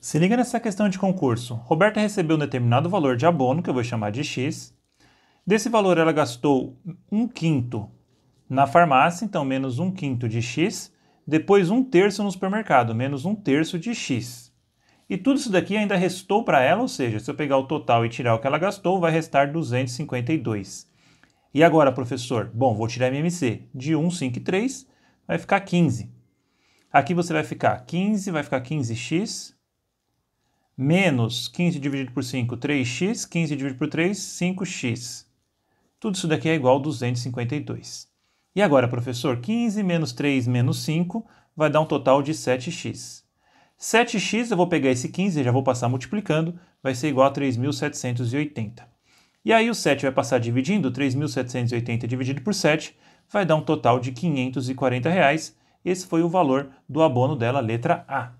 Se liga nessa questão de concurso. Roberta recebeu um determinado valor de abono, que eu vou chamar de X. Desse valor, ela gastou um quinto na farmácia, então menos um quinto de X. Depois, um terço no supermercado, menos um terço de X. E tudo isso daqui ainda restou para ela, ou seja, se eu pegar o total e tirar o que ela gastou, vai restar 252. E agora, professor? Bom, vou tirar MMC de 1, 5 e 3, vai ficar 15. Aqui você vai ficar 15, vai ficar 15x, menos 15 dividido por 5, 3x, 15 dividido por 3, 5x. Tudo isso daqui é igual a 252. E agora, professor, 15 menos 3 menos 5 vai dar um total de 7x. 7x, eu vou pegar esse 15 e já vou passar multiplicando, vai ser igual a 3.780. E aí o 7 vai passar dividindo, 3.780 dividido por 7 vai dar um total de R$ 540. Reais. Esse foi o valor do abono dela, letra A.